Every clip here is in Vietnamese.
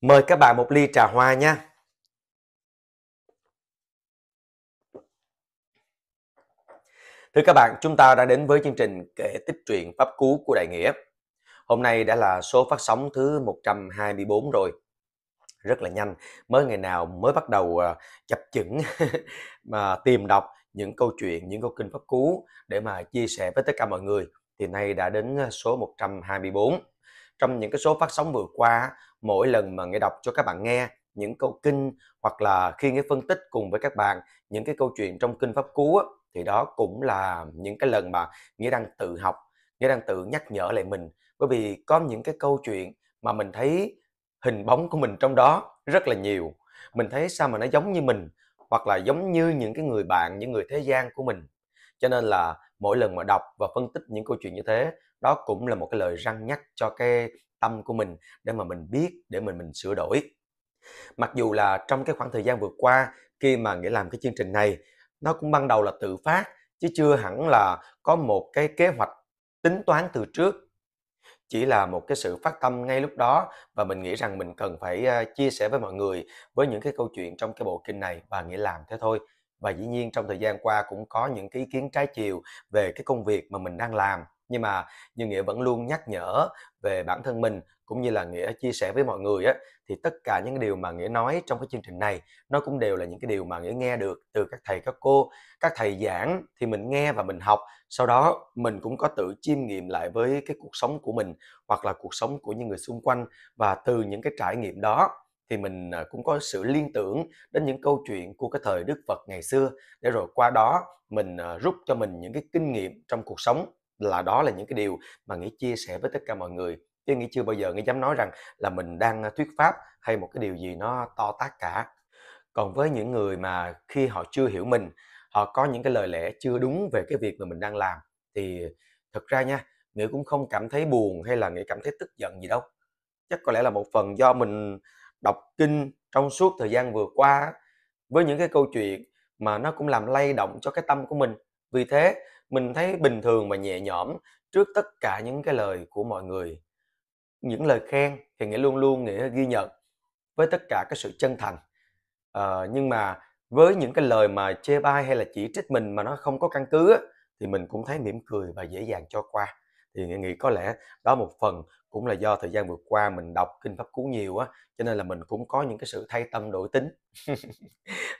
Mời các bạn một ly trà hoa nha. Thưa các bạn, chúng ta đã đến với chương trình kể tích truyện Pháp Cú của Đại Nghĩa. Hôm nay đã là số phát sóng thứ 124 rồi. Rất là nhanh, mới ngày nào mới bắt đầu à, chập chững mà tìm đọc những câu chuyện, những câu kinh Pháp Cú để mà chia sẻ với tất cả mọi người. Thì nay đã đến à, số 124. Trong những cái số phát sóng vừa qua, mỗi lần mà nghe đọc cho các bạn nghe những câu kinh hoặc là khi nghe phân tích cùng với các bạn những cái câu chuyện trong kinh pháp cú á, thì đó cũng là những cái lần mà nghĩa đang tự học nghĩa đang tự nhắc nhở lại mình bởi vì có những cái câu chuyện mà mình thấy hình bóng của mình trong đó rất là nhiều mình thấy sao mà nó giống như mình hoặc là giống như những cái người bạn những người thế gian của mình cho nên là mỗi lần mà đọc và phân tích những câu chuyện như thế đó cũng là một cái lời răng nhắc cho cái tâm của mình để mà mình biết để mình mình sửa đổi mặc dù là trong cái khoảng thời gian vừa qua khi mà nghĩa làm cái chương trình này nó cũng ban đầu là tự phát chứ chưa hẳn là có một cái kế hoạch tính toán từ trước chỉ là một cái sự phát tâm ngay lúc đó và mình nghĩ rằng mình cần phải à, chia sẻ với mọi người với những cái câu chuyện trong cái bộ kinh này và nghĩa làm thế thôi và dĩ nhiên trong thời gian qua cũng có những cái ý kiến trái chiều về cái công việc mà mình đang làm nhưng mà như nghĩa vẫn luôn nhắc nhở về bản thân mình cũng như là nghĩa chia sẻ với mọi người á thì tất cả những cái điều mà nghĩa nói trong cái chương trình này nó cũng đều là những cái điều mà nghĩa nghe được từ các thầy các cô các thầy giảng thì mình nghe và mình học sau đó mình cũng có tự chiêm nghiệm lại với cái cuộc sống của mình hoặc là cuộc sống của những người xung quanh và từ những cái trải nghiệm đó thì mình à, cũng có sự liên tưởng đến những câu chuyện của cái thời Đức Phật ngày xưa để rồi qua đó mình à, rút cho mình những cái kinh nghiệm trong cuộc sống là đó là những cái điều mà nghĩ chia sẻ với tất cả mọi người chứ nghĩ chưa bao giờ nghĩ dám nói rằng là mình đang à, thuyết pháp hay một cái điều gì nó to tác cả còn với những người mà khi họ chưa hiểu mình họ có những cái lời lẽ chưa đúng về cái việc mà mình đang làm thì thật ra nha nghĩ cũng không cảm thấy buồn hay là nghĩ cảm thấy tức giận gì đâu chắc có lẽ là một phần do mình đọc kinh trong suốt thời gian vừa qua với những cái câu chuyện mà nó cũng làm lay động cho cái tâm của mình vì thế mình thấy bình thường và nhẹ nhõm trước tất cả những cái lời của mọi người những lời khen thì nghĩa luôn luôn nghĩa ghi nhận với tất cả cái sự chân thành à, nhưng mà với những cái lời mà chê bai hay là chỉ trích mình mà nó không có căn cứ thì mình cũng thấy mỉm cười và dễ dàng cho qua thì nghĩa nghĩ có lẽ đó một phần cũng là do thời gian vừa qua mình đọc kinh pháp cú nhiều á cho nên là mình cũng có những cái sự thay tâm đổi tính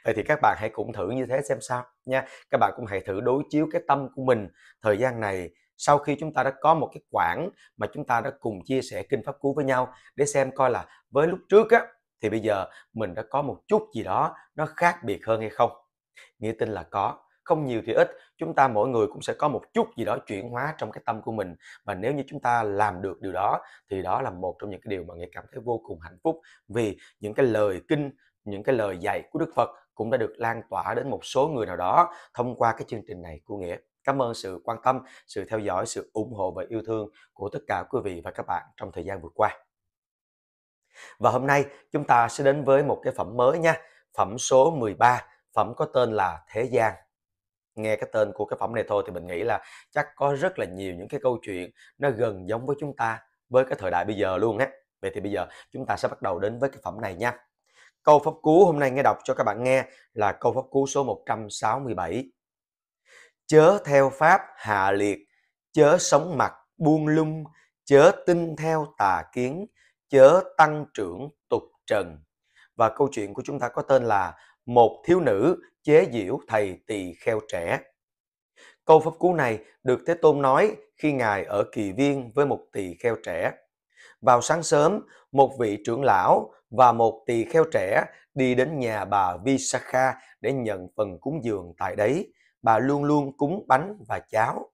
vậy thì các bạn hãy cũng thử như thế xem sao nha các bạn cũng hãy thử đối chiếu cái tâm của mình thời gian này sau khi chúng ta đã có một cái quãng mà chúng ta đã cùng chia sẻ kinh pháp cú với nhau để xem coi là với lúc trước á thì bây giờ mình đã có một chút gì đó nó khác biệt hơn hay không nghĩa tin là có không nhiều thì ít chúng ta mỗi người cũng sẽ có một chút gì đó chuyển hóa trong cái tâm của mình và nếu như chúng ta làm được điều đó thì đó là một trong những cái điều mà người cảm thấy vô cùng hạnh phúc vì những cái lời kinh những cái lời dạy của đức phật cũng đã được lan tỏa đến một số người nào đó thông qua cái chương trình này của nghĩa cảm ơn sự quan tâm sự theo dõi sự ủng hộ và yêu thương của tất cả quý vị và các bạn trong thời gian vừa qua và hôm nay chúng ta sẽ đến với một cái phẩm mới nha phẩm số 13 phẩm có tên là thế gian nghe cái tên của cái phẩm này thôi thì mình nghĩ là chắc có rất là nhiều những cái câu chuyện nó gần giống với chúng ta với cái thời đại bây giờ luôn á vậy thì bây giờ chúng ta sẽ bắt đầu đến với cái phẩm này nha câu pháp cú hôm nay nghe đọc cho các bạn nghe là câu pháp cú số 167 chớ theo pháp hạ liệt chớ sống mặt buông lung chớ tin theo tà kiến chớ tăng trưởng tục trần và câu chuyện của chúng ta có tên là một thiếu nữ chế giễu thầy tỳ kheo trẻ. Câu pháp cú này được Thế Tôn nói khi Ngài ở kỳ viên với một tỳ kheo trẻ. Vào sáng sớm, một vị trưởng lão và một tỳ kheo trẻ đi đến nhà bà Visakha để nhận phần cúng dường tại đấy. Bà luôn luôn cúng bánh và cháo.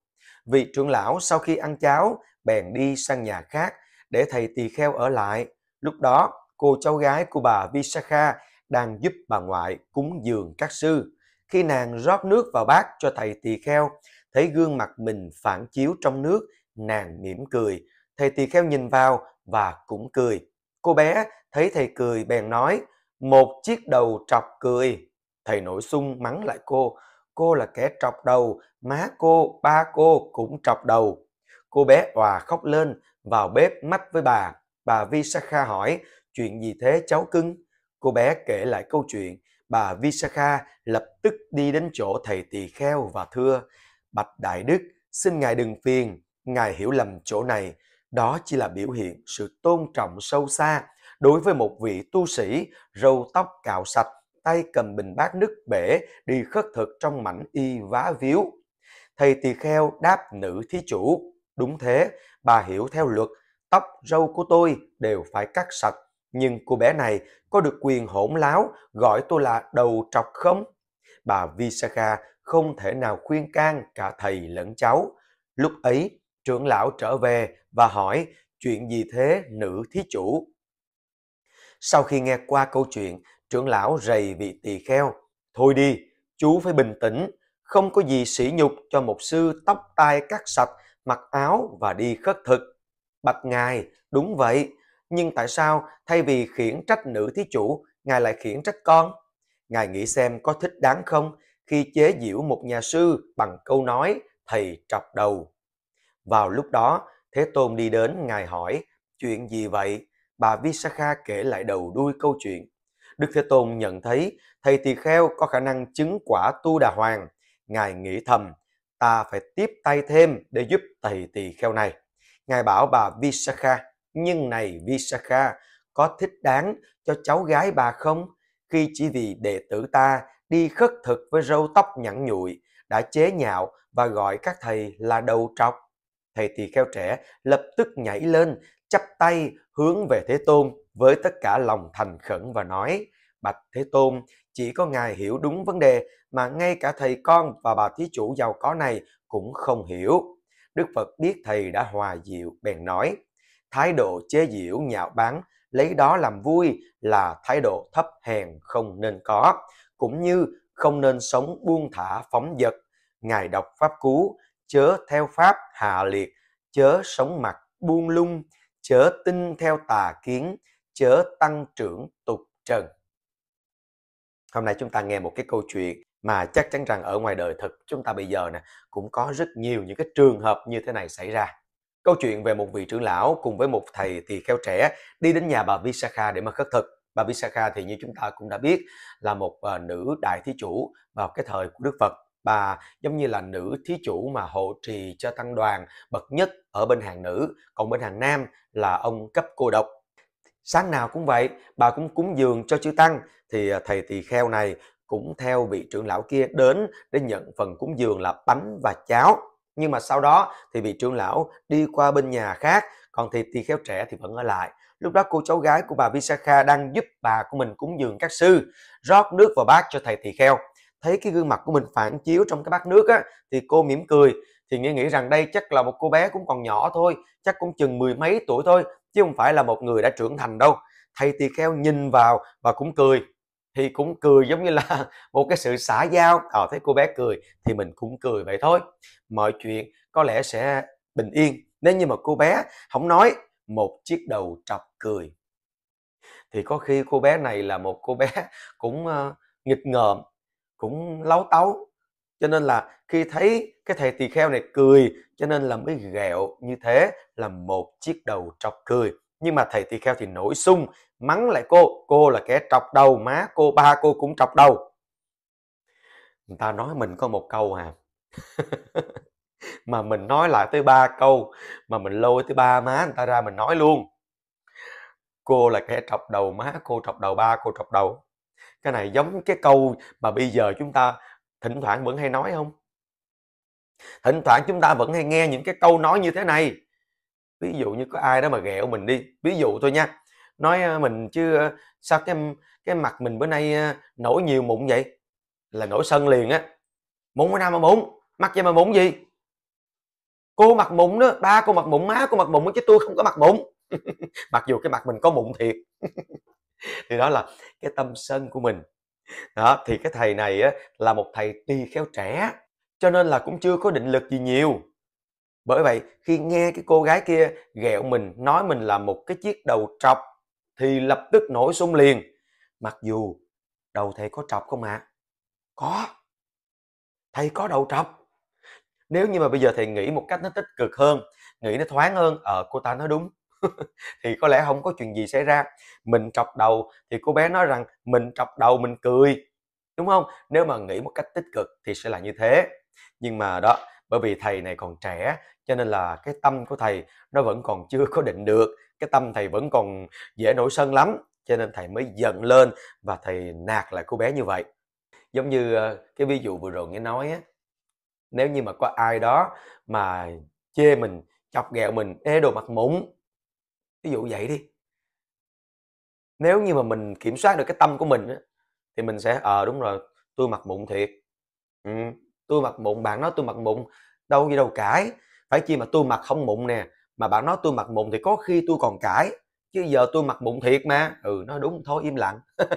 Vị trưởng lão sau khi ăn cháo bèn đi sang nhà khác để thầy tỳ kheo ở lại. Lúc đó, cô cháu gái của bà Visakha đang giúp bà ngoại cúng dường các sư. Khi nàng rót nước vào bát cho thầy tỳ kheo, thấy gương mặt mình phản chiếu trong nước, nàng mỉm cười. Thầy tỳ kheo nhìn vào và cũng cười. Cô bé thấy thầy cười bèn nói, một chiếc đầu trọc cười. Thầy nổi sung mắng lại cô, cô là kẻ trọc đầu, má cô, ba cô cũng trọc đầu. Cô bé hòa khóc lên, vào bếp mắt với bà. Bà Vi Visakha hỏi, chuyện gì thế cháu cưng? Cô bé kể lại câu chuyện, bà Visakha lập tức đi đến chỗ thầy tỳ kheo và thưa, Bạch Đại Đức, xin Ngài đừng phiền, Ngài hiểu lầm chỗ này, đó chỉ là biểu hiện sự tôn trọng sâu xa đối với một vị tu sĩ râu tóc cạo sạch, tay cầm bình bát nước bể đi khất thực trong mảnh y vá víu. Thầy tỳ kheo đáp nữ thí chủ, đúng thế, bà hiểu theo luật, tóc râu của tôi đều phải cắt sạch nhưng cô bé này có được quyền hỗn láo gọi tôi là đầu trọc không? Bà Visakha không thể nào khuyên can cả thầy lẫn cháu. Lúc ấy, trưởng lão trở về và hỏi chuyện gì thế nữ thí chủ? Sau khi nghe qua câu chuyện, trưởng lão rầy vị tỳ kheo. Thôi đi, chú phải bình tĩnh, không có gì sỉ nhục cho một sư tóc tai cắt sạch, mặc áo và đi khất thực. Bạch ngài, đúng vậy, nhưng tại sao thay vì khiển trách nữ thí chủ, Ngài lại khiển trách con? Ngài nghĩ xem có thích đáng không khi chế giễu một nhà sư bằng câu nói thầy trọc đầu. Vào lúc đó, Thế Tôn đi đến Ngài hỏi, chuyện gì vậy? Bà Visakha kể lại đầu đuôi câu chuyện. Đức Thế Tôn nhận thấy thầy tỳ kheo có khả năng chứng quả tu đà hoàng. Ngài nghĩ thầm, ta phải tiếp tay thêm để giúp thầy tỳ kheo này. Ngài bảo bà Visakha, nhưng này Visakha có thích đáng cho cháu gái bà không? Khi chỉ vì đệ tử ta đi khất thực với râu tóc nhẵn nhụi, đã chế nhạo và gọi các thầy là đầu trọc. Thầy tỳ kheo trẻ lập tức nhảy lên, chắp tay hướng về Thế Tôn với tất cả lòng thành khẩn và nói, Bạch Thế Tôn, chỉ có Ngài hiểu đúng vấn đề mà ngay cả thầy con và bà thí chủ giàu có này cũng không hiểu. Đức Phật biết thầy đã hòa diệu bèn nói, thái độ chế giễu nhạo báng lấy đó làm vui là thái độ thấp hèn không nên có cũng như không nên sống buông thả phóng dật ngài đọc pháp cú chớ theo pháp hạ liệt chớ sống mặt buông lung chớ tin theo tà kiến chớ tăng trưởng tục trần hôm nay chúng ta nghe một cái câu chuyện mà chắc chắn rằng ở ngoài đời thực chúng ta bây giờ nè cũng có rất nhiều những cái trường hợp như thế này xảy ra Câu chuyện về một vị trưởng lão cùng với một thầy tỳ kheo trẻ đi đến nhà bà Visakha để mà khất thực. Bà Visakha thì như chúng ta cũng đã biết là một ờ, nữ đại thí chủ vào cái thời của Đức Phật. Bà giống như là nữ thí chủ mà hộ trì cho tăng đoàn bậc nhất ở bên hàng nữ, còn bên hàng nam là ông cấp cô độc. Sáng nào cũng vậy, bà cũng cúng dường cho chư tăng thì ờ, thầy tỳ kheo này cũng theo vị trưởng lão kia đến để nhận phần cúng dường là bánh và cháo nhưng mà sau đó thì vị trưởng lão đi qua bên nhà khác còn thì tỳ kheo trẻ thì vẫn ở lại lúc đó cô cháu gái của bà Visakha đang giúp bà của mình cúng dường các sư rót nước vào bát cho thầy tỳ kheo thấy cái gương mặt của mình phản chiếu trong cái bát nước á thì cô mỉm cười thì nghĩ nghĩ rằng đây chắc là một cô bé cũng còn nhỏ thôi chắc cũng chừng mười mấy tuổi thôi chứ không phải là một người đã trưởng thành đâu thầy tỳ kheo nhìn vào và cũng cười thì cũng cười giống như là một cái sự xã giao ờ à, thấy cô bé cười thì mình cũng cười vậy thôi mọi chuyện có lẽ sẽ bình yên nếu như mà cô bé không nói một chiếc đầu trọc cười thì có khi cô bé này là một cô bé cũng uh, nghịch ngợm cũng lấu tấu cho nên là khi thấy cái thầy tỳ kheo này cười cho nên là mới ghẹo như thế là một chiếc đầu trọc cười nhưng mà thầy tỳ kheo thì nổi sung mắng lại cô cô là kẻ trọc đầu má cô ba cô cũng trọc đầu người ta nói mình có một câu à mà mình nói lại tới ba câu mà mình lôi tới ba má người ta ra mình nói luôn cô là kẻ trọc đầu má cô trọc đầu ba cô trọc đầu cái này giống cái câu mà bây giờ chúng ta thỉnh thoảng vẫn hay nói không thỉnh thoảng chúng ta vẫn hay nghe những cái câu nói như thế này ví dụ như có ai đó mà ghẹo mình đi ví dụ thôi nha nói mình chứ sao cái cái mặt mình bữa nay nổi nhiều mụn vậy là nổi sân liền á mụn bữa nào mà mụn mặt vậy mà mụn gì cô mặt mụn đó ba cô mặt mụn má cô mặt mụn chứ tôi không có mặt mụn mặc dù cái mặt mình có mụn thiệt thì đó là cái tâm sân của mình đó thì cái thầy này á, là một thầy tỳ khéo trẻ cho nên là cũng chưa có định lực gì nhiều bởi vậy khi nghe cái cô gái kia ghẹo mình nói mình là một cái chiếc đầu trọc thì lập tức nổi sung liền mặc dù đầu thầy có trọc không ạ à? có thầy có đầu trọc nếu như mà bây giờ thầy nghĩ một cách nó tích cực hơn nghĩ nó thoáng hơn ờ à, cô ta nói đúng thì có lẽ không có chuyện gì xảy ra mình trọc đầu thì cô bé nói rằng mình trọc đầu mình cười đúng không nếu mà nghĩ một cách tích cực thì sẽ là như thế nhưng mà đó bởi vì thầy này còn trẻ cho nên là cái tâm của thầy nó vẫn còn chưa có định được cái tâm thầy vẫn còn dễ nổi sân lắm cho nên thầy mới giận lên và thầy nạt lại cô bé như vậy giống như ờ, cái ví dụ vừa rồi nghe nói á nếu như mà có ai đó mà chê mình chọc ghẹo mình ê đồ mặt mụn ví dụ vậy đi nếu như mà mình kiểm soát được cái tâm của mình á, thì mình sẽ ờ à, đúng rồi tôi mặt mụn thiệt ừ, tôi mặt mụn bạn nói tôi mặt mụn đâu gì đâu cãi phải chi mà tôi mặc không mụn nè mà bạn nói tôi mặc mụn thì có khi tôi còn cãi chứ giờ tôi mặc mụn thiệt mà ừ nó đúng thôi im lặng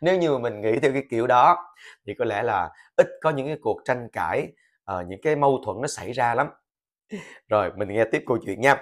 nếu như mà mình nghĩ theo cái kiểu đó thì có lẽ là ít có những cái cuộc tranh cãi uh, những cái mâu thuẫn nó xảy ra lắm rồi mình nghe tiếp câu chuyện nha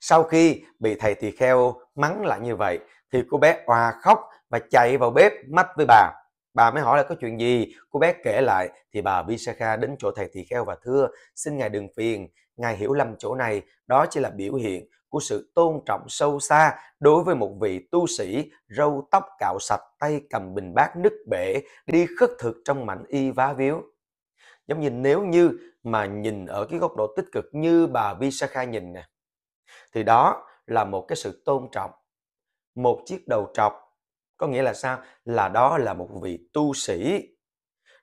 sau khi bị thầy tỳ kheo mắng lại như vậy thì cô bé òa khóc và chạy vào bếp mắt với bà Bà mới hỏi là có chuyện gì, cô bé kể lại thì bà Visakha đến chỗ thầy Tỳ Kheo và thưa, xin ngài đừng phiền, ngài hiểu lầm chỗ này, đó chỉ là biểu hiện của sự tôn trọng sâu xa đối với một vị tu sĩ râu tóc cạo sạch tay cầm bình bát nứt bể đi khất thực trong mảnh y vá víu giống như nếu như mà nhìn ở cái góc độ tích cực như bà Visakha nhìn nè thì đó là một cái sự tôn trọng một chiếc đầu trọc có nghĩa là sao? Là đó là một vị tu sĩ.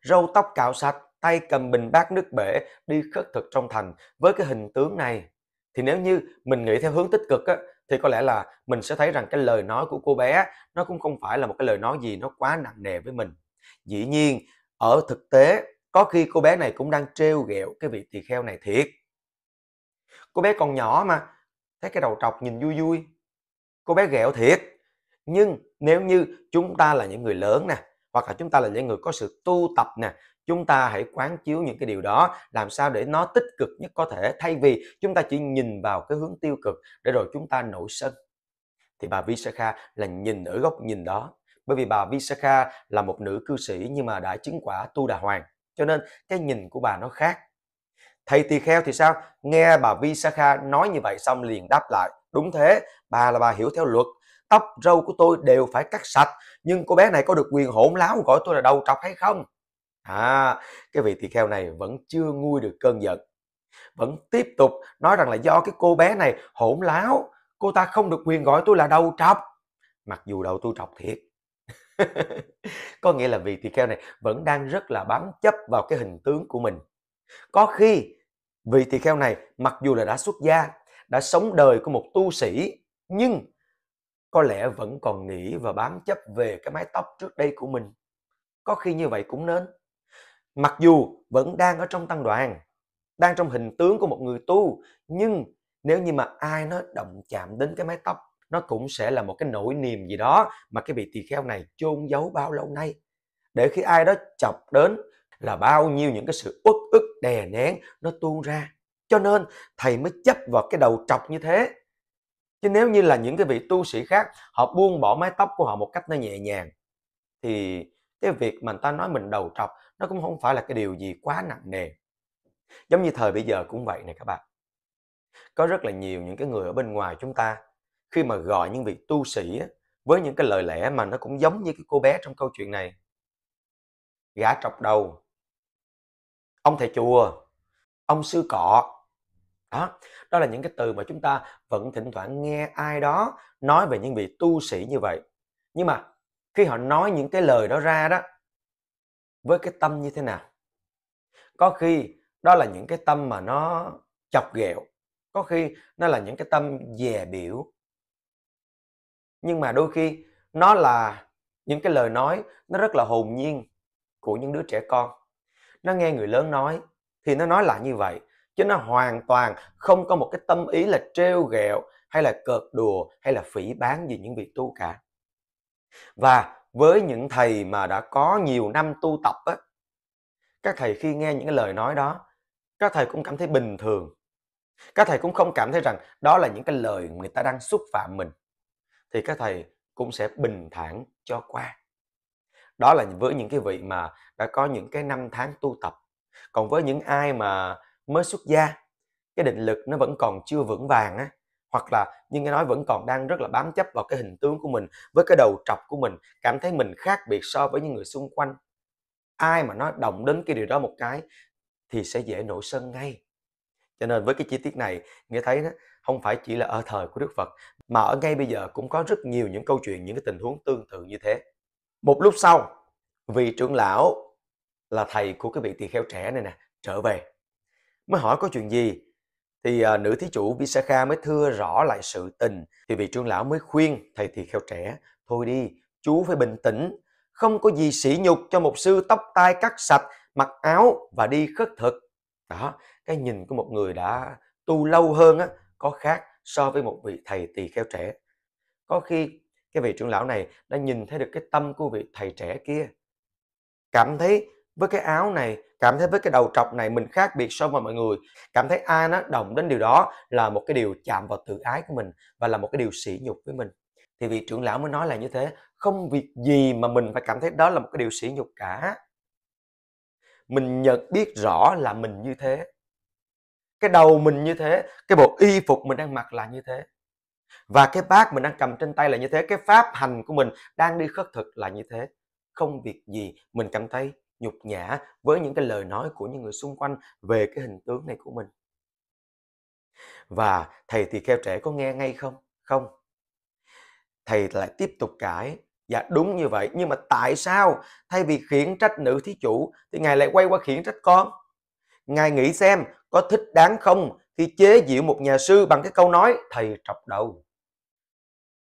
Râu tóc cạo sạch, tay cầm bình bát nước bể, đi khất thực trong thành. Với cái hình tướng này, thì nếu như mình nghĩ theo hướng tích cực á, thì có lẽ là mình sẽ thấy rằng cái lời nói của cô bé nó cũng không phải là một cái lời nói gì nó quá nặng nề với mình. Dĩ nhiên, ở thực tế, có khi cô bé này cũng đang trêu ghẹo cái vị tỳ kheo này thiệt. Cô bé còn nhỏ mà, thấy cái đầu trọc nhìn vui vui, cô bé ghẹo thiệt nhưng nếu như chúng ta là những người lớn nè hoặc là chúng ta là những người có sự tu tập nè chúng ta hãy quán chiếu những cái điều đó làm sao để nó tích cực nhất có thể thay vì chúng ta chỉ nhìn vào cái hướng tiêu cực để rồi chúng ta nổi sân thì bà Visakha là nhìn ở góc nhìn đó bởi vì bà Visakha là một nữ cư sĩ nhưng mà đã chứng quả tu đà hoàng cho nên cái nhìn của bà nó khác thầy tỳ kheo thì sao nghe bà Visakha nói như vậy xong liền đáp lại đúng thế bà là bà hiểu theo luật tóc râu của tôi đều phải cắt sạch nhưng cô bé này có được quyền hỗn láo gọi tôi là đầu trọc hay không à cái vị tỳ kheo này vẫn chưa nguôi được cơn giận vẫn tiếp tục nói rằng là do cái cô bé này hỗn láo cô ta không được quyền gọi tôi là đầu trọc mặc dù đầu tôi trọc thiệt có nghĩa là vị tỳ kheo này vẫn đang rất là bám chấp vào cái hình tướng của mình có khi vị tỳ kheo này mặc dù là đã xuất gia đã sống đời của một tu sĩ nhưng có lẽ vẫn còn nghĩ và bám chấp về cái mái tóc trước đây của mình. Có khi như vậy cũng nên. Mặc dù vẫn đang ở trong tăng đoàn, đang trong hình tướng của một người tu, nhưng nếu như mà ai nó động chạm đến cái mái tóc, nó cũng sẽ là một cái nỗi niềm gì đó mà cái vị tỳ kheo này chôn giấu bao lâu nay. Để khi ai đó chọc đến là bao nhiêu những cái sự uất ức đè nén nó tuôn ra. Cho nên thầy mới chấp vào cái đầu trọc như thế chứ nếu như là những cái vị tu sĩ khác họ buông bỏ mái tóc của họ một cách nó nhẹ nhàng thì cái việc mà người ta nói mình đầu trọc nó cũng không phải là cái điều gì quá nặng nề giống như thời bây giờ cũng vậy này các bạn có rất là nhiều những cái người ở bên ngoài chúng ta khi mà gọi những vị tu sĩ với những cái lời lẽ mà nó cũng giống như cái cô bé trong câu chuyện này gã trọc đầu ông thầy chùa ông sư cọ đó đó là những cái từ mà chúng ta vẫn thỉnh thoảng nghe ai đó nói về những vị tu sĩ như vậy nhưng mà khi họ nói những cái lời đó ra đó với cái tâm như thế nào có khi đó là những cái tâm mà nó chọc ghẹo có khi nó là những cái tâm dè biểu nhưng mà đôi khi nó là những cái lời nói nó rất là hồn nhiên của những đứa trẻ con nó nghe người lớn nói thì nó nói lại như vậy chứ nó hoàn toàn không có một cái tâm ý là trêu ghẹo hay là cợt đùa hay là phỉ bán gì những việc tu cả và với những thầy mà đã có nhiều năm tu tập á các thầy khi nghe những cái lời nói đó các thầy cũng cảm thấy bình thường các thầy cũng không cảm thấy rằng đó là những cái lời người ta đang xúc phạm mình thì các thầy cũng sẽ bình thản cho qua đó là với những cái vị mà đã có những cái năm tháng tu tập còn với những ai mà mới xuất gia cái định lực nó vẫn còn chưa vững vàng á hoặc là nhưng cái nói vẫn còn đang rất là bám chấp vào cái hình tướng của mình với cái đầu trọc của mình cảm thấy mình khác biệt so với những người xung quanh ai mà nó động đến cái điều đó một cái thì sẽ dễ nổi sân ngay cho nên với cái chi tiết này nghe thấy đó không phải chỉ là ở thời của đức phật mà ở ngay bây giờ cũng có rất nhiều những câu chuyện những cái tình huống tương tự như thế một lúc sau vị trưởng lão là thầy của cái vị tỳ kheo trẻ này nè trở về mới hỏi có chuyện gì thì à, nữ thí chủ Visakha mới thưa rõ lại sự tình thì vị trưởng lão mới khuyên thầy thì kheo trẻ thôi đi chú phải bình tĩnh không có gì sỉ nhục cho một sư tóc tai cắt sạch mặc áo và đi khất thực đó cái nhìn của một người đã tu lâu hơn á có khác so với một vị thầy tỳ kheo trẻ có khi cái vị trưởng lão này đã nhìn thấy được cái tâm của vị thầy trẻ kia cảm thấy với cái áo này cảm thấy với cái đầu trọc này mình khác biệt so với mọi người cảm thấy ai nó động đến điều đó là một cái điều chạm vào tự ái của mình và là một cái điều sỉ nhục với mình thì vị trưởng lão mới nói là như thế không việc gì mà mình phải cảm thấy đó là một cái điều sỉ nhục cả mình nhận biết rõ là mình như thế cái đầu mình như thế cái bộ y phục mình đang mặc là như thế và cái bát mình đang cầm trên tay là như thế cái pháp hành của mình đang đi khất thực là như thế không việc gì mình cảm thấy nhục nhã với những cái lời nói của những người xung quanh về cái hình tướng này của mình và thầy thì kheo trẻ có nghe ngay không không thầy lại tiếp tục cãi dạ đúng như vậy nhưng mà tại sao thay vì khiển trách nữ thí chủ thì ngài lại quay qua khiển trách con ngài nghĩ xem có thích đáng không khi chế diệu một nhà sư bằng cái câu nói thầy trọc đầu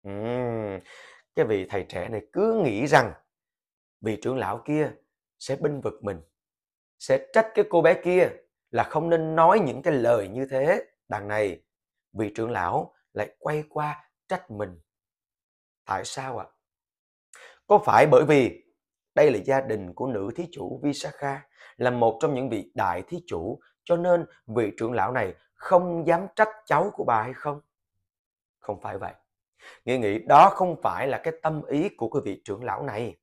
uhm, cái vị thầy trẻ này cứ nghĩ rằng vị trưởng lão kia sẽ binh vực mình sẽ trách cái cô bé kia là không nên nói những cái lời như thế đằng này vị trưởng lão lại quay qua trách mình tại sao ạ à? có phải bởi vì đây là gia đình của nữ thí chủ Visakha là một trong những vị đại thí chủ cho nên vị trưởng lão này không dám trách cháu của bà hay không không phải vậy nghĩa nghĩ đó không phải là cái tâm ý của cái vị trưởng lão này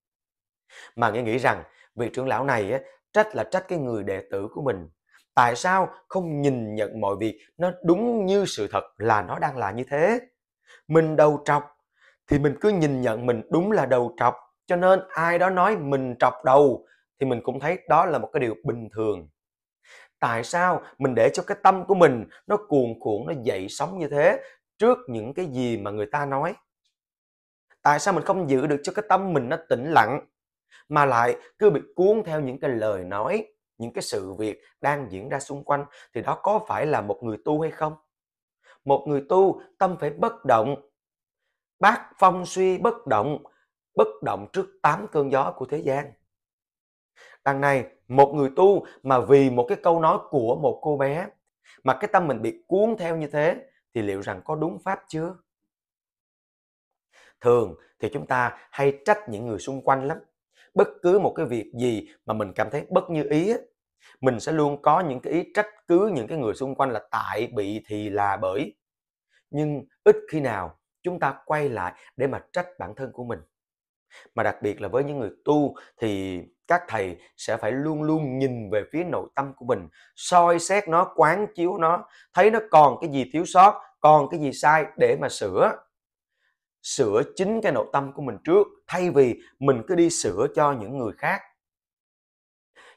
mà nghĩa nghĩ rằng vị trưởng lão này á, trách là trách cái người đệ tử của mình tại sao không nhìn nhận mọi việc nó đúng như sự thật là nó đang là như thế mình đầu trọc thì mình cứ nhìn nhận mình đúng là đầu trọc cho nên ai đó nói mình trọc đầu thì mình cũng thấy đó là một cái điều bình thường tại sao mình để cho cái tâm của mình nó cuồn cuộn nó dậy sóng như thế trước những cái gì mà người ta nói tại sao mình không giữ được cho cái tâm mình nó tĩnh lặng mà lại cứ bị cuốn theo những cái lời nói những cái sự việc đang diễn ra xung quanh thì đó có phải là một người tu hay không một người tu tâm phải bất động bác phong suy bất động bất động trước tám cơn gió của thế gian đằng này một người tu mà vì một cái câu nói của một cô bé mà cái tâm mình bị cuốn theo như thế thì liệu rằng có đúng pháp chưa thường thì chúng ta hay trách những người xung quanh lắm bất cứ một cái việc gì mà mình cảm thấy bất như ý mình sẽ luôn có những cái ý trách cứ những cái người xung quanh là tại bị thì là bởi nhưng ít khi nào chúng ta quay lại để mà trách bản thân của mình mà đặc biệt là với những người tu thì các thầy sẽ phải luôn luôn nhìn về phía nội tâm của mình soi xét nó quán chiếu nó thấy nó còn cái gì thiếu sót còn cái gì sai để mà sửa sửa chính cái nội tâm của mình trước thay vì mình cứ đi sửa cho những người khác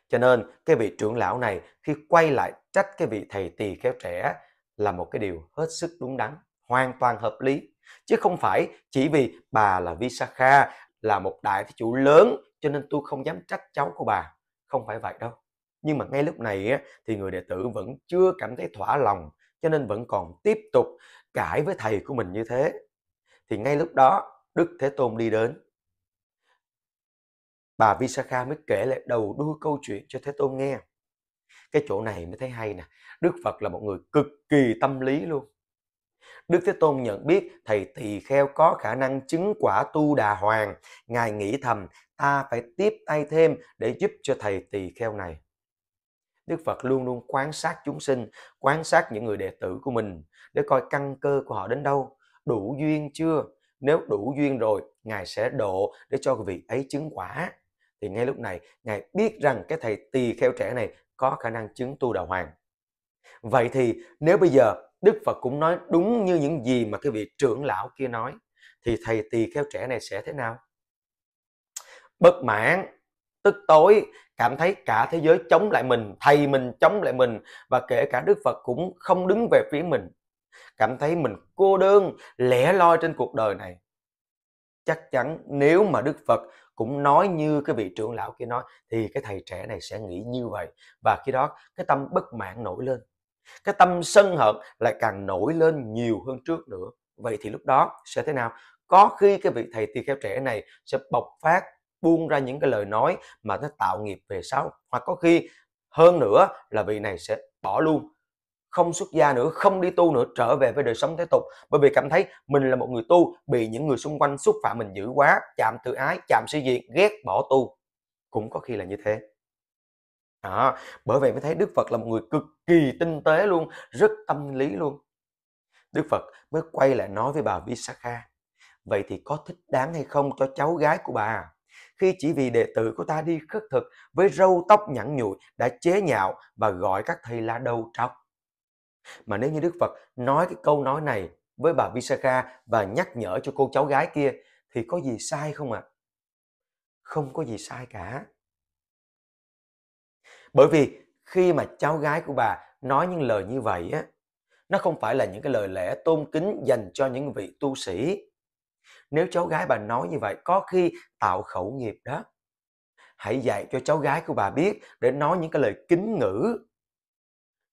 cho nên cái vị trưởng lão này khi quay lại trách cái vị thầy tỳ kéo trẻ là một cái điều hết sức đúng đắn hoàn toàn hợp lý chứ không phải chỉ vì bà là Visakha là một đại thí chủ lớn cho nên tôi không dám trách cháu của bà không phải vậy đâu nhưng mà ngay lúc này thì người đệ tử vẫn chưa cảm thấy thỏa lòng cho nên vẫn còn tiếp tục cãi với thầy của mình như thế thì ngay lúc đó Đức Thế Tôn đi đến. Bà Visakha mới kể lại đầu đuôi câu chuyện cho Thế Tôn nghe. Cái chỗ này mới thấy hay nè, Đức Phật là một người cực kỳ tâm lý luôn. Đức Thế Tôn nhận biết thầy tỳ kheo có khả năng chứng quả tu đà hoàng. Ngài nghĩ thầm, ta phải tiếp tay thêm để giúp cho thầy tỳ kheo này. Đức Phật luôn luôn quan sát chúng sinh, quan sát những người đệ tử của mình để coi căn cơ của họ đến đâu, đủ duyên chưa nếu đủ duyên rồi ngài sẽ độ để cho vị ấy chứng quả thì ngay lúc này ngài biết rằng cái thầy tỳ kheo trẻ này có khả năng chứng tu đạo hoàng vậy thì nếu bây giờ đức phật cũng nói đúng như những gì mà cái vị trưởng lão kia nói thì thầy tỳ kheo trẻ này sẽ thế nào bất mãn tức tối cảm thấy cả thế giới chống lại mình thầy mình chống lại mình và kể cả đức phật cũng không đứng về phía mình cảm thấy mình cô đơn lẻ loi trên cuộc đời này chắc chắn nếu mà đức phật cũng nói như cái vị trưởng lão kia nói thì cái thầy trẻ này sẽ nghĩ như vậy và khi đó cái tâm bất mãn nổi lên cái tâm sân hận lại càng nổi lên nhiều hơn trước nữa vậy thì lúc đó sẽ thế nào có khi cái vị thầy tỳ kheo trẻ này sẽ bộc phát buông ra những cái lời nói mà nó tạo nghiệp về sau hoặc có khi hơn nữa là vị này sẽ bỏ luôn không xuất gia nữa không đi tu nữa trở về với đời sống thế tục bởi vì cảm thấy mình là một người tu bị những người xung quanh xúc phạm mình dữ quá chạm tự ái chạm sĩ diện ghét bỏ tu cũng có khi là như thế đó. bởi vậy mới thấy đức phật là một người cực kỳ tinh tế luôn rất tâm lý luôn đức phật mới quay lại nói với bà visakha vậy thì có thích đáng hay không cho cháu gái của bà khi chỉ vì đệ tử của ta đi khất thực với râu tóc nhẵn nhụi đã chế nhạo và gọi các thầy là đầu trọc mà nếu như Đức Phật nói cái câu nói này với bà Visakha và nhắc nhở cho cô cháu gái kia thì có gì sai không ạ? À? Không có gì sai cả. Bởi vì khi mà cháu gái của bà nói những lời như vậy á, nó không phải là những cái lời lẽ tôn kính dành cho những vị tu sĩ. Nếu cháu gái bà nói như vậy có khi tạo khẩu nghiệp đó. Hãy dạy cho cháu gái của bà biết để nói những cái lời kính ngữ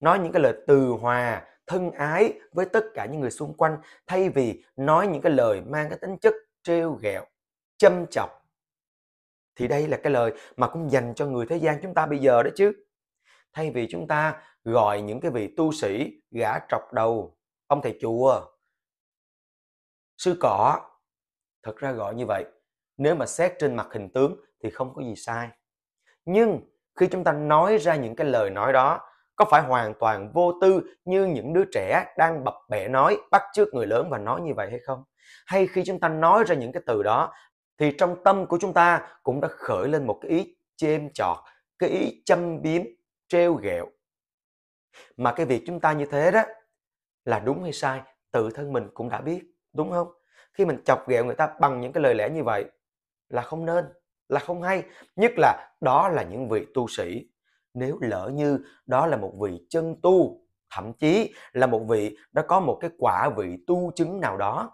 nói những cái lời từ hòa thân ái với tất cả những người xung quanh thay vì nói những cái lời mang cái tính chất trêu ghẹo châm chọc thì đây là cái lời mà cũng dành cho người thế gian chúng ta bây giờ đó chứ thay vì chúng ta gọi những cái vị tu sĩ gã trọc đầu ông thầy chùa sư cỏ thật ra gọi như vậy nếu mà xét trên mặt hình tướng thì không có gì sai nhưng khi chúng ta nói ra những cái lời nói đó có phải hoàn toàn vô tư như những đứa trẻ đang bập bẹ nói bắt chước người lớn và nói như vậy hay không hay khi chúng ta nói ra những cái từ đó thì trong tâm của chúng ta cũng đã khởi lên một cái ý chêm chọt cái ý châm biếm treo ghẹo mà cái việc chúng ta như thế đó là đúng hay sai tự thân mình cũng đã biết đúng không khi mình chọc ghẹo người ta bằng những cái lời lẽ như vậy là không nên là không hay nhất là đó là những vị tu sĩ nếu lỡ như đó là một vị chân tu thậm chí là một vị đã có một cái quả vị tu chứng nào đó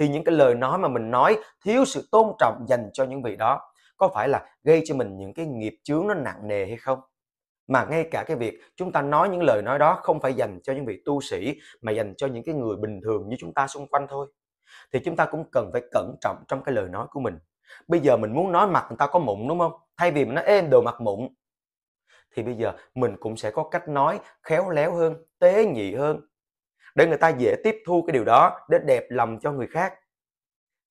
thì những cái lời nói mà mình nói thiếu sự tôn trọng dành cho những vị đó có phải là gây cho mình những cái nghiệp chướng nó nặng nề hay không mà ngay cả cái việc chúng ta nói những lời nói đó không phải dành cho những vị tu sĩ mà dành cho những cái người bình thường như chúng ta xung quanh thôi thì chúng ta cũng cần phải cẩn trọng trong cái lời nói của mình bây giờ mình muốn nói mặt người ta có mụn đúng không thay vì mình nói ê đồ mặt mụn thì bây giờ mình cũng sẽ có cách nói khéo léo hơn tế nhị hơn để người ta dễ tiếp thu cái điều đó để đẹp lòng cho người khác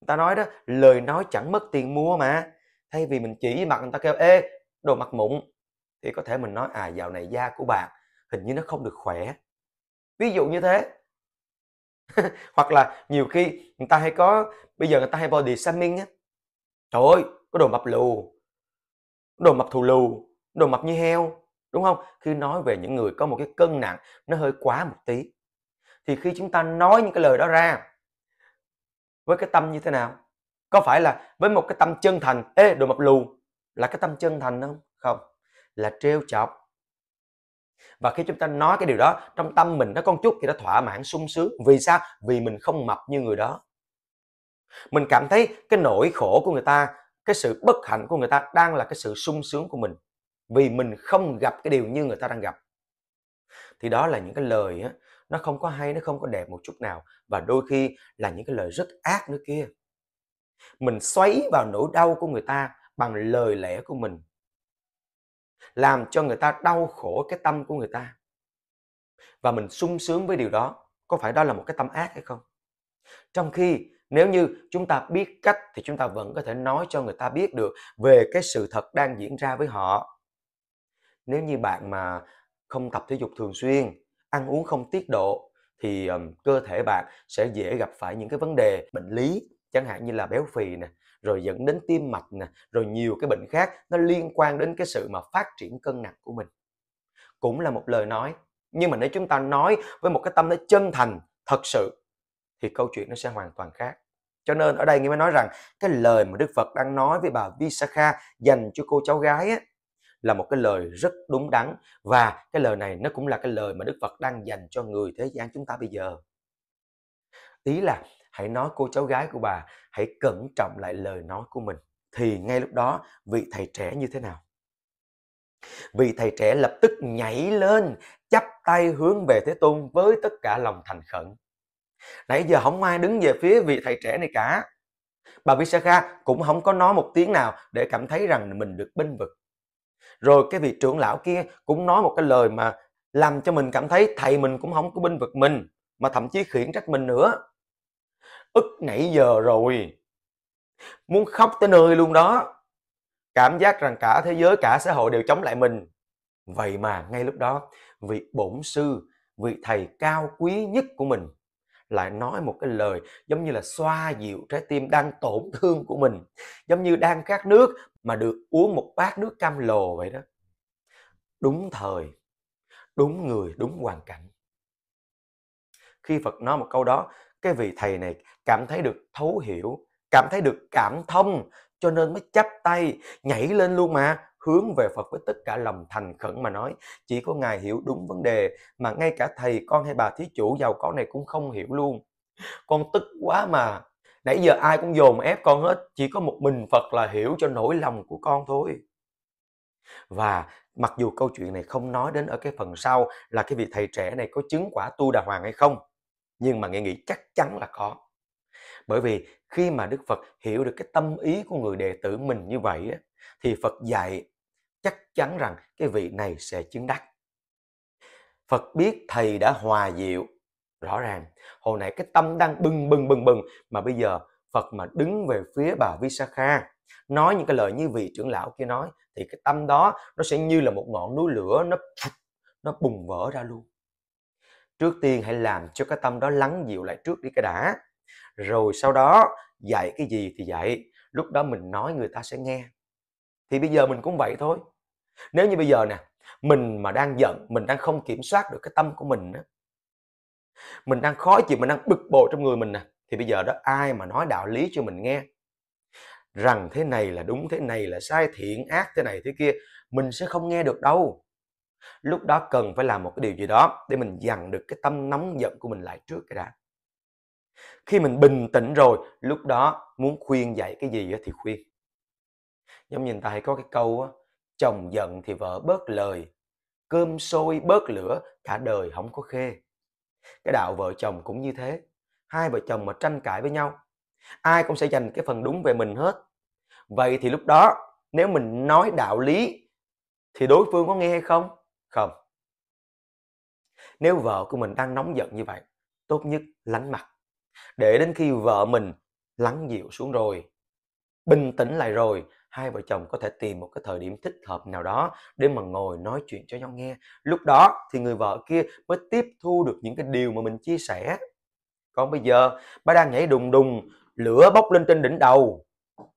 người ta nói đó lời nói chẳng mất tiền mua mà thay vì mình chỉ mặt người ta kêu ê đồ mặt mụn thì có thể mình nói à dạo này da của bạn hình như nó không được khỏe ví dụ như thế hoặc là nhiều khi người ta hay có bây giờ người ta hay body shaming á trời ơi có đồ mập lù đồ mập thù lù đồ mập như heo đúng không khi nói về những người có một cái cân nặng nó hơi quá một tí thì khi chúng ta nói những cái lời đó ra với cái tâm như thế nào có phải là với một cái tâm chân thành ê đồ mập lù là cái tâm chân thành không không là trêu chọc và khi chúng ta nói cái điều đó trong tâm mình nó con chút thì nó thỏa mãn sung sướng vì sao vì mình không mập như người đó mình cảm thấy cái nỗi khổ của người ta cái sự bất hạnh của người ta đang là cái sự sung sướng của mình vì mình không gặp cái điều như người ta đang gặp thì đó là những cái lời á, nó không có hay nó không có đẹp một chút nào và đôi khi là những cái lời rất ác nữa kia mình xoáy vào nỗi đau của người ta bằng lời lẽ của mình làm cho người ta đau khổ cái tâm của người ta và mình sung sướng với điều đó có phải đó là một cái tâm ác hay không trong khi nếu như chúng ta biết cách thì chúng ta vẫn có thể nói cho người ta biết được về cái sự thật đang diễn ra với họ nếu như bạn mà không tập thể dục thường xuyên ăn uống không tiết độ thì um, cơ thể bạn sẽ dễ gặp phải những cái vấn đề bệnh lý chẳng hạn như là béo phì nè rồi dẫn đến tim mạch nè rồi nhiều cái bệnh khác nó liên quan đến cái sự mà phát triển cân nặng của mình cũng là một lời nói nhưng mà nếu chúng ta nói với một cái tâm nó chân thành thật sự thì câu chuyện nó sẽ hoàn toàn khác cho nên ở đây nghe mới nói rằng cái lời mà đức phật đang nói với bà visakha dành cho cô cháu gái ấy, là một cái lời rất đúng đắn và cái lời này nó cũng là cái lời mà Đức Phật đang dành cho người thế gian chúng ta bây giờ. Ý là hãy nói cô cháu gái của bà hãy cẩn trọng lại lời nói của mình thì ngay lúc đó vị thầy trẻ như thế nào? Vị thầy trẻ lập tức nhảy lên, chắp tay hướng về Thế Tôn với tất cả lòng thành khẩn. Nãy giờ không ai đứng về phía vị thầy trẻ này cả. Bà Visakha cũng không có nói một tiếng nào để cảm thấy rằng mình được binh vực rồi cái vị trưởng lão kia cũng nói một cái lời mà làm cho mình cảm thấy thầy mình cũng không có binh vực mình mà thậm chí khiển trách mình nữa ức nãy giờ rồi muốn khóc tới nơi luôn đó cảm giác rằng cả thế giới cả xã hội đều chống lại mình vậy mà ngay lúc đó vị bổn sư vị thầy cao quý nhất của mình lại nói một cái lời giống như là xoa dịu trái tim đang tổn thương của mình giống như đang khát nước mà được uống một bát nước cam lồ vậy đó đúng thời đúng người đúng hoàn cảnh khi phật nói một câu đó cái vị thầy này cảm thấy được thấu hiểu cảm thấy được cảm thông cho nên mới chắp tay nhảy lên luôn mà hướng về Phật với tất cả lòng thành khẩn mà nói chỉ có ngài hiểu đúng vấn đề mà ngay cả thầy con hay bà thí chủ giàu có này cũng không hiểu luôn con tức quá mà nãy giờ ai cũng dồn ép con hết chỉ có một mình phật là hiểu cho nỗi lòng của con thôi và mặc dù câu chuyện này không nói đến ở cái phần sau là cái vị thầy trẻ này có chứng quả tu đà hoàng hay không nhưng mà nghe nghĩ chắc chắn là có bởi vì khi mà đức phật hiểu được cái tâm ý của người đệ tử mình như vậy thì phật dạy chắc chắn rằng cái vị này sẽ chứng đắc phật biết thầy đã hòa diệu rõ ràng hồi nãy cái tâm đang bừng bừng bừng bừng mà bây giờ phật mà đứng về phía bà visakha nói những cái lời như vị trưởng lão kia nói thì cái tâm đó nó sẽ như là một ngọn núi lửa nó nó bùng vỡ ra luôn trước tiên hãy làm cho cái tâm đó lắng dịu lại trước đi cái đã rồi sau đó dạy cái gì thì dạy lúc đó mình nói người ta sẽ nghe thì bây giờ mình cũng vậy thôi nếu như bây giờ nè mình mà đang giận mình đang không kiểm soát được cái tâm của mình á mình đang khó chịu mình đang bực bội trong người mình nè thì bây giờ đó ai mà nói đạo lý cho mình nghe rằng thế này là đúng thế này là sai thiện ác thế này thế kia mình sẽ không nghe được đâu lúc đó cần phải làm một cái điều gì đó để mình dằn được cái tâm nóng giận của mình lại trước cái đã khi mình bình tĩnh rồi lúc đó muốn khuyên dạy cái gì thì khuyên giống như người ta hay có cái câu á chồng giận thì vợ bớt lời cơm sôi bớt lửa cả đời không có khê cái đạo vợ chồng cũng như thế. Hai vợ chồng mà tranh cãi với nhau, ai cũng sẽ dành cái phần đúng về mình hết. Vậy thì lúc đó nếu mình nói đạo lý thì đối phương có nghe hay không? Không. Nếu vợ của mình đang nóng giận như vậy, tốt nhất lánh mặt. Để đến khi vợ mình lắng dịu xuống rồi, bình tĩnh lại rồi hai vợ chồng có thể tìm một cái thời điểm thích hợp nào đó để mà ngồi nói chuyện cho nhau nghe lúc đó thì người vợ kia mới tiếp thu được những cái điều mà mình chia sẻ còn bây giờ bà đang nhảy đùng đùng lửa bốc lên trên đỉnh đầu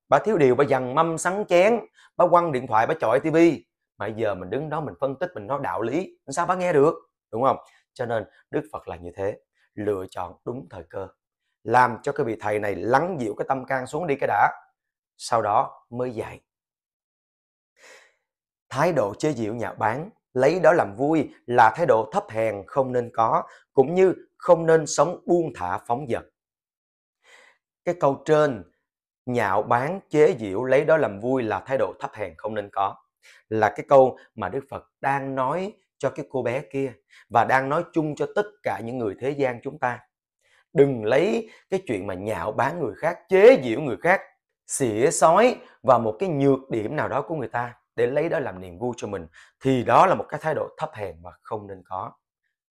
bà thiếu điều bà dằn mâm sắn chén bà quăng điện thoại bà chọi tivi mà giờ mình đứng đó mình phân tích mình nói đạo lý sao bà nghe được đúng không cho nên đức phật là như thế lựa chọn đúng thời cơ làm cho cái vị thầy này lắng dịu cái tâm can xuống đi cái đã sau đó mới dạy. Thái độ chế giễu nhạo bán lấy đó làm vui là thái độ thấp hèn không nên có, cũng như không nên sống buông thả phóng dật. Cái câu trên nhạo bán chế giễu lấy đó làm vui là thái độ thấp hèn không nên có là cái câu mà Đức Phật đang nói cho cái cô bé kia và đang nói chung cho tất cả những người thế gian chúng ta. Đừng lấy cái chuyện mà nhạo bán người khác, chế giễu người khác xỉa sói và một cái nhược điểm nào đó của người ta để lấy đó làm niềm vui cho mình thì đó là một cái thái độ thấp hèn mà không nên có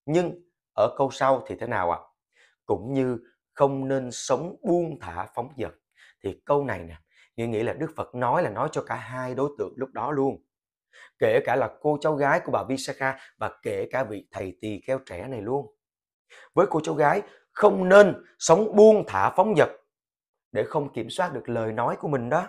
nhưng ở câu sau thì thế nào ạ à? cũng như không nên sống buông thả phóng dật thì câu này nè nghĩa nghĩa là đức phật nói là nói cho cả hai đối tượng lúc đó luôn kể cả là cô cháu gái của bà Visakha và kể cả vị thầy tỳ kheo trẻ này luôn với cô cháu gái không nên sống buông thả phóng dật để không kiểm soát được lời nói của mình đó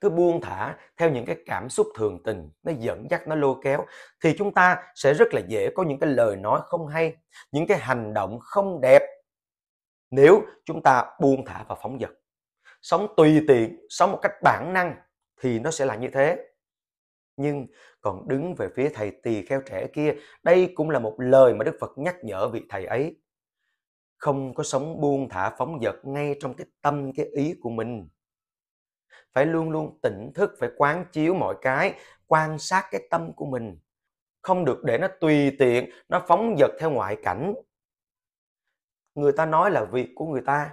cứ buông thả theo những cái cảm xúc thường tình nó dẫn dắt nó lôi kéo thì chúng ta sẽ rất là dễ có những cái lời nói không hay những cái hành động không đẹp nếu chúng ta buông thả và phóng dật sống tùy tiện sống một cách bản năng thì nó sẽ là như thế nhưng còn đứng về phía thầy tỳ kheo trẻ kia đây cũng là một lời mà đức phật nhắc nhở vị thầy ấy không có sống buông thả phóng dật ngay trong cái tâm cái ý của mình phải luôn luôn tỉnh thức phải quán chiếu mọi cái quan sát cái tâm của mình không được để nó tùy tiện nó phóng dật theo ngoại cảnh người ta nói là việc của người ta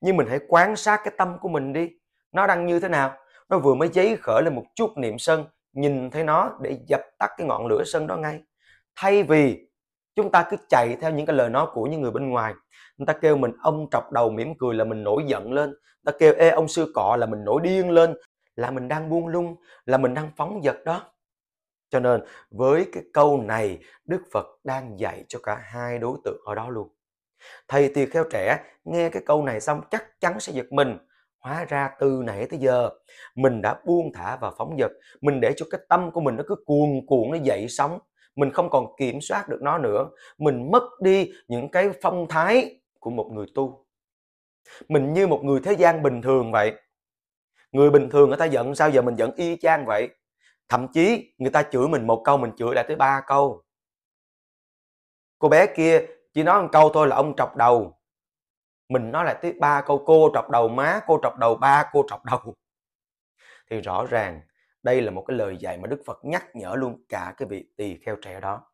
nhưng mình hãy quan sát cái tâm của mình đi nó đang như thế nào nó vừa mới giấy khởi lên một chút niệm sân nhìn thấy nó để dập tắt cái ngọn lửa sân đó ngay thay vì chúng ta cứ chạy theo những cái lời nói của những người bên ngoài người ta kêu mình ông trọc đầu mỉm cười là mình nổi giận lên người ta kêu ê ông sư cọ là mình nổi điên lên là mình đang buông lung là mình đang phóng dật đó cho nên với cái câu này đức phật đang dạy cho cả hai đối tượng ở đó luôn thầy tỳ kheo trẻ nghe cái câu này xong chắc chắn sẽ giật mình hóa ra từ nãy tới giờ mình đã buông thả và phóng dật mình để cho cái tâm của mình nó cứ cuồn cuộn nó dậy sóng mình không còn kiểm soát được nó nữa mình mất đi những cái phong thái của một người tu mình như một người thế gian bình thường vậy người bình thường người ta giận sao giờ mình giận y chang vậy thậm chí người ta chửi mình một câu mình chửi lại tới ba câu cô bé kia chỉ nói một câu thôi là ông trọc đầu mình nói lại tới ba câu cô trọc đầu má cô trọc đầu ba cô trọc đầu thì rõ ràng đây là một cái lời dạy mà Đức Phật nhắc nhở luôn cả cái vị tỳ kheo trẻ đó.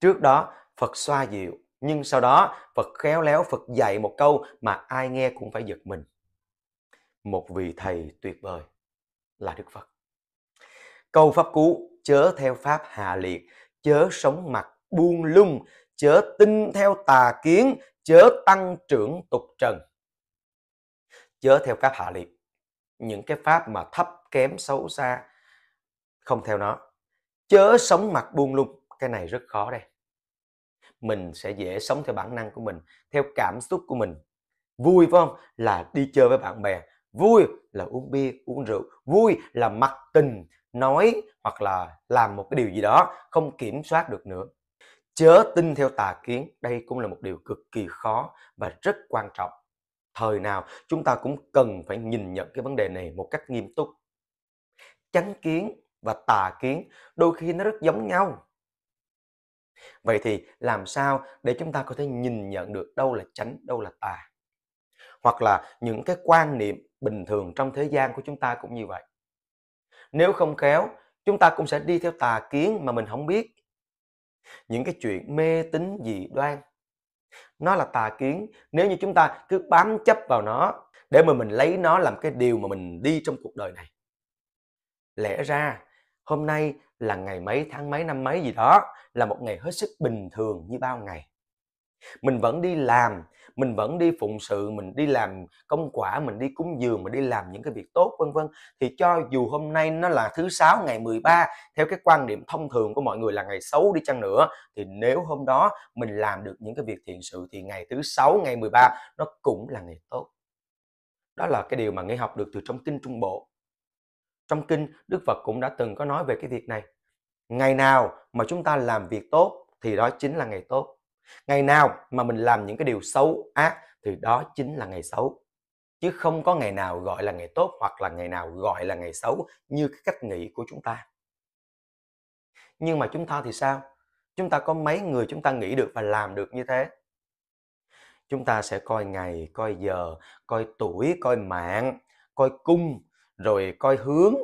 Trước đó, Phật xoa dịu, nhưng sau đó Phật khéo léo Phật dạy một câu mà ai nghe cũng phải giật mình. Một vị thầy tuyệt vời là Đức Phật. Câu pháp cú chớ theo pháp hạ liệt, chớ sống mặt buông lung, chớ tin theo tà kiến, chớ tăng trưởng tục trần. Chớ theo pháp hạ liệt những cái pháp mà thấp kém xấu xa không theo nó chớ sống mặt buông lung cái này rất khó đây mình sẽ dễ sống theo bản năng của mình theo cảm xúc của mình vui phải không là đi chơi với bạn bè vui là uống bia uống rượu vui là mặc tình nói hoặc là làm một cái điều gì đó không kiểm soát được nữa chớ tin theo tà kiến đây cũng là một điều cực kỳ khó và rất quan trọng thời nào chúng ta cũng cần phải nhìn nhận cái vấn đề này một cách nghiêm túc chánh kiến và tà kiến đôi khi nó rất giống nhau vậy thì làm sao để chúng ta có thể nhìn nhận được đâu là chánh đâu là tà hoặc là những cái quan niệm bình thường trong thế gian của chúng ta cũng như vậy nếu không khéo chúng ta cũng sẽ đi theo tà kiến mà mình không biết những cái chuyện mê tín dị đoan nó là tà kiến nếu như chúng ta cứ bám chấp vào nó để mà mình lấy nó làm cái điều mà mình đi trong cuộc đời này lẽ ra hôm nay là ngày mấy tháng mấy năm mấy gì đó là một ngày hết sức bình thường như bao ngày mình vẫn đi làm mình vẫn đi phụng sự mình đi làm công quả mình đi cúng dường mình đi làm những cái việc tốt vân vân thì cho dù hôm nay nó là thứ sáu ngày 13 theo cái quan điểm thông thường của mọi người là ngày xấu đi chăng nữa thì nếu hôm đó mình làm được những cái việc thiện sự thì ngày thứ sáu ngày 13 nó cũng là ngày tốt đó là cái điều mà nghe học được từ trong kinh trung bộ trong kinh đức phật cũng đã từng có nói về cái việc này ngày nào mà chúng ta làm việc tốt thì đó chính là ngày tốt ngày nào mà mình làm những cái điều xấu ác thì đó chính là ngày xấu chứ không có ngày nào gọi là ngày tốt hoặc là ngày nào gọi là ngày xấu như cái cách nghĩ của chúng ta nhưng mà chúng ta thì sao chúng ta có mấy người chúng ta nghĩ được và làm được như thế chúng ta sẽ coi ngày coi giờ coi tuổi coi mạng coi cung rồi coi hướng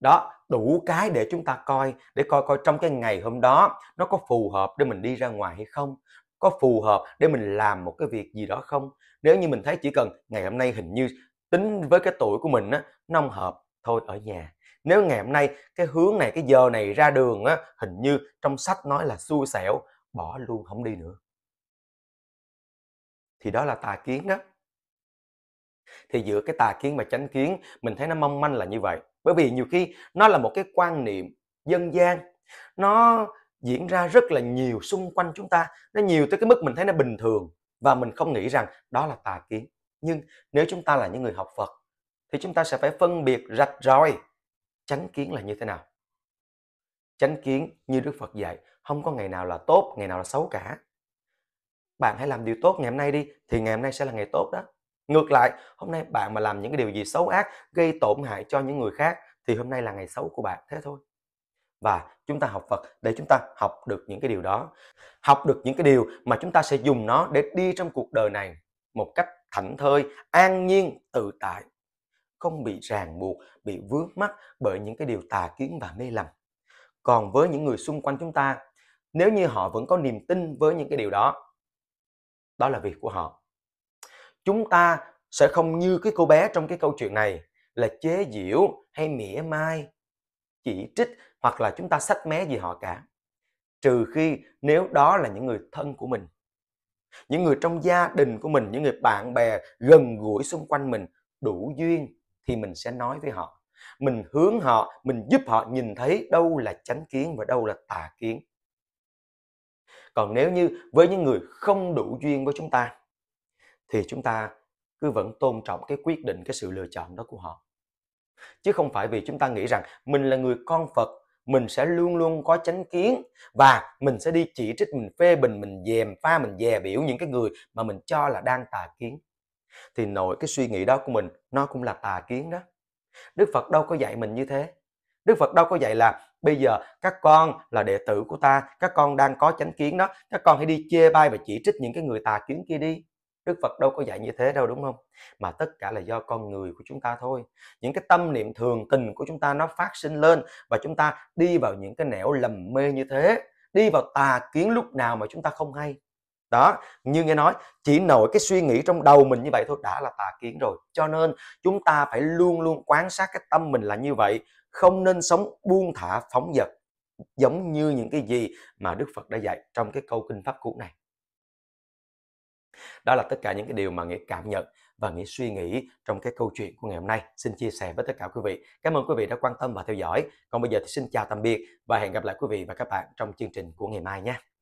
đó đủ cái để chúng ta coi để coi coi trong cái ngày hôm đó nó có phù hợp để mình đi ra ngoài hay không có phù hợp để mình làm một cái việc gì đó không nếu như mình thấy chỉ cần ngày hôm nay hình như tính với cái tuổi của mình á nó không hợp thôi ở nhà nếu ngày hôm nay cái hướng này cái giờ này ra đường á hình như trong sách nói là xui xẻo bỏ luôn không đi nữa thì đó là tà kiến đó thì giữa cái tà kiến và chánh kiến mình thấy nó mong manh là như vậy bởi vì nhiều khi nó là một cái quan niệm dân gian nó diễn ra rất là nhiều xung quanh chúng ta nó nhiều tới cái mức mình thấy nó bình thường và mình không nghĩ rằng đó là tà kiến nhưng nếu chúng ta là những người học Phật thì chúng ta sẽ phải phân biệt rạch ròi chánh kiến là như thế nào chánh kiến như Đức Phật dạy không có ngày nào là tốt ngày nào là xấu cả bạn hãy làm điều tốt ngày hôm nay đi thì ngày hôm nay sẽ là ngày tốt đó Ngược lại, hôm nay bạn mà làm những cái điều gì xấu ác, gây tổn hại cho những người khác thì hôm nay là ngày xấu của bạn thế thôi. Và chúng ta học Phật để chúng ta học được những cái điều đó. Học được những cái điều mà chúng ta sẽ dùng nó để đi trong cuộc đời này một cách thảnh thơi, an nhiên, tự tại. Không bị ràng buộc, bị vướng mắc bởi những cái điều tà kiến và mê lầm. Còn với những người xung quanh chúng ta, nếu như họ vẫn có niềm tin với những cái điều đó, đó là việc của họ chúng ta sẽ không như cái cô bé trong cái câu chuyện này là chế giễu hay mỉa mai, chỉ trích hoặc là chúng ta sách mé gì họ cả. Trừ khi nếu đó là những người thân của mình, những người trong gia đình của mình, những người bạn bè gần gũi xung quanh mình đủ duyên thì mình sẽ nói với họ. Mình hướng họ, mình giúp họ nhìn thấy đâu là chánh kiến và đâu là tà kiến. Còn nếu như với những người không đủ duyên với chúng ta thì chúng ta cứ vẫn tôn trọng cái quyết định cái sự lựa chọn đó của họ chứ không phải vì chúng ta nghĩ rằng mình là người con Phật mình sẽ luôn luôn có chánh kiến và mình sẽ đi chỉ trích mình phê bình mình dèm pha mình dè biểu những cái người mà mình cho là đang tà kiến thì nội cái suy nghĩ đó của mình nó cũng là tà kiến đó đức phật đâu có dạy mình như thế đức phật đâu có dạy là bây giờ các con là đệ tử của ta các con đang có chánh kiến đó các con hãy đi chê bai và chỉ trích những cái người tà kiến kia đi Đức Phật đâu có dạy như thế đâu đúng không? Mà tất cả là do con người của chúng ta thôi. Những cái tâm niệm thường tình của chúng ta nó phát sinh lên và chúng ta đi vào những cái nẻo lầm mê như thế, đi vào tà kiến lúc nào mà chúng ta không hay. Đó, như nghe nói, chỉ nổi cái suy nghĩ trong đầu mình như vậy thôi đã là tà kiến rồi. Cho nên chúng ta phải luôn luôn quan sát cái tâm mình là như vậy, không nên sống buông thả phóng dật giống như những cái gì mà Đức Phật đã dạy trong cái câu kinh pháp cũ này đó là tất cả những cái điều mà nghĩa cảm nhận và nghĩa suy nghĩ trong cái câu chuyện của ngày hôm nay xin chia sẻ với tất cả quý vị cảm ơn quý vị đã quan tâm và theo dõi còn bây giờ thì xin chào tạm biệt và hẹn gặp lại quý vị và các bạn trong chương trình của ngày mai nhé